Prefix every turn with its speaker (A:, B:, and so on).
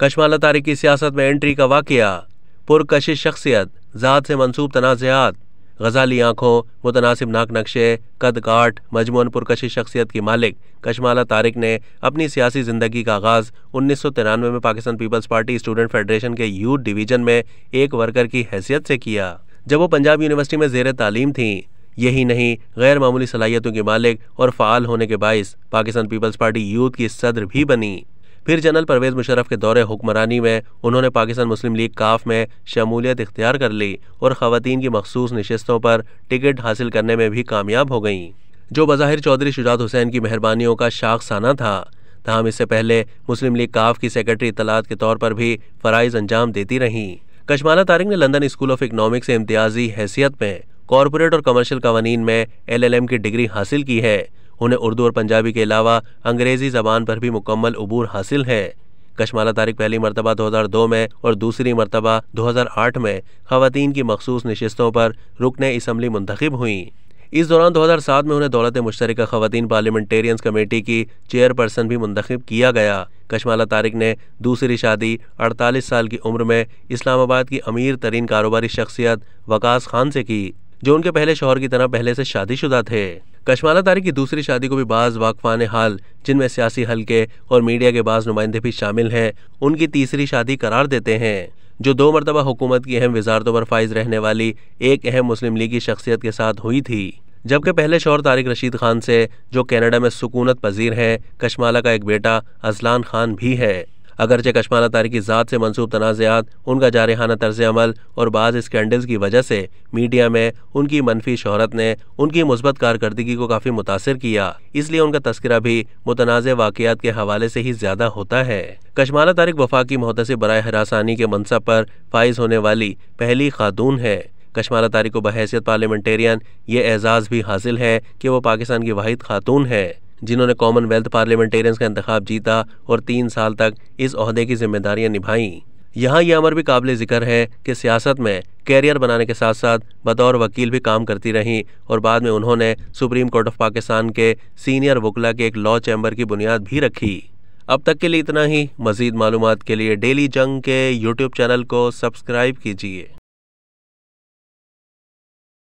A: कशमाला तारिक की सियासत में एंट्री का वाक़ पुरकशिश शख्सियत ज़ात से मनसूब तनाज़ात गजाली आँखों मुतनासिब नाक नक्शे कद काट मजमून पुरकशिश शख्सियत की मालिक कशमाला तारिक ने अपनी सियासी ज़िंदगी का आगाज़ उन्नीस सौ तिरानवे में Pakistan Peoples Party Student Federation के यूथ डिवीज़न में एक वर्कर की हैसियत से किया जब वो पंजाब यूनिवर्सिटी में जेर तालीम थी यही नहीं गैर मामूली सलाहियतों के मालिक और फ़ाल होने के बायस पाकिस्तान पीपल्स पार्टी यूथ की सदर भी बनी फिर जनरल परवेज़ मुशरफ के दौरे हुक्मरानी में उन्होंने पाकिस्तान मुस्लिम लीग काफ में शमूलियत इख्तियार कर ली और ख़वान की मखसूस नशस्तों पर टिकट हासिल करने में भी कामयाब हो गईं जो बज़ाहिर चौधरी शुजात हुसैन की मेहरबानियों का शाखसाना था तहम इससे पहले मुस्लिम लीग काफ की सेक्रेटरी इतलात के तौर पर भी फ़रज़ अंजाम देती रहीं कशमाना तारिक ने लंदन स्कूल ऑफ इकनॉमिक्स से इम्तियाजी हैसियत में कॉरपोरेट और कमर्शियल कवानीन में एलएलएम की डिग्री हासिल की है उन्हें उर्दू और पंजाबी के अलावा अंग्रेज़ी ज़बान पर भी मुकम्मल अबूर हासिल है कश्माला तारिक पहली मरतबा 2002 में और दूसरी मरतबा 2008 में खातन की मखसूस नशस्तों पर रुकने इसम्बली मंतखब हुई इस दौरान 2007 में उन्हें दौलत मुश्तरक खातन पार्लियामेंटेरियंस कमेटी की चेयरपर्सन भी मंतखब किया गया कश्माला तारिक ने दूसरी शादी 48 साल की उम्र में इस्लामाबाद की अमीर तरीन कारोबारी शख्सियत वकास खान से की जो उनके पहले शोहर की तरह पहले से शादीशुदा थे कशमाला तारी की दूसरी शादी को भी बाज वाकफान हाल जिनमें सियासी हलके और मीडिया के बाज नुमाइंदे भी शामिल हैं उनकी तीसरी शादी करार देते हैं जो दो मरतबा हुकूमत की अहम वजारतों पर फाइज रहने वाली एक अहम मुस्लिम लीग की शख्सियत के साथ हुई थी जबकि पहले शोर तारिक रशीद खान से जो कनाडा में सुकूनत पजीर हैं कशमाला का एक बेटा अजलान खान भी है अगरचे कश्माला तारी की ज़ात से मनसूब तनाज़ात उनका जारहाना तर्ज अमल और बाज़ स्कैंडल्स की वजह से मीडिया में उनकी मनफी शहरत ने उनकी मुस्बत कारकर्दगी को काफ़ी मुतासर किया इसलिए उनका तस्करा भी मुतनाज़ वाक़ात के हवाले से ही ज़्यादा होता है कश्माला वफा की मुहतसब बरए हरासानी के मनसब पर फाइज होने वाली पहली खातून है कश्माला तारिक को बहसीत पार्लियामेंटेरियन ये एजाज़ भी हासिल है कि वो पाकिस्तान की वाहिद खातून है जिन्होंने कॉमनवेल्थ पार्लियामेंटेरियंस का इंतजाम जीता और तीन साल तक इस अहदे की जिम्मेदारियाँ निभाईं यहाँ यह अमर भी काबिल ज़िक्र है कि सियासत में कैरियर बनाने के साथ साथ बतौर वकील भी काम करती रहीं और बाद में उन्होंने सुप्रीम कोर्ट ऑफ पाकिस्तान के सीनियर वकला के एक लॉ चैम्बर की बुनियाद भी रखी अब तक के लिए इतना ही मज़ीद मालूम के लिए डेली जंग के यूट्यूब चैनल को सब्सक्राइब कीजिए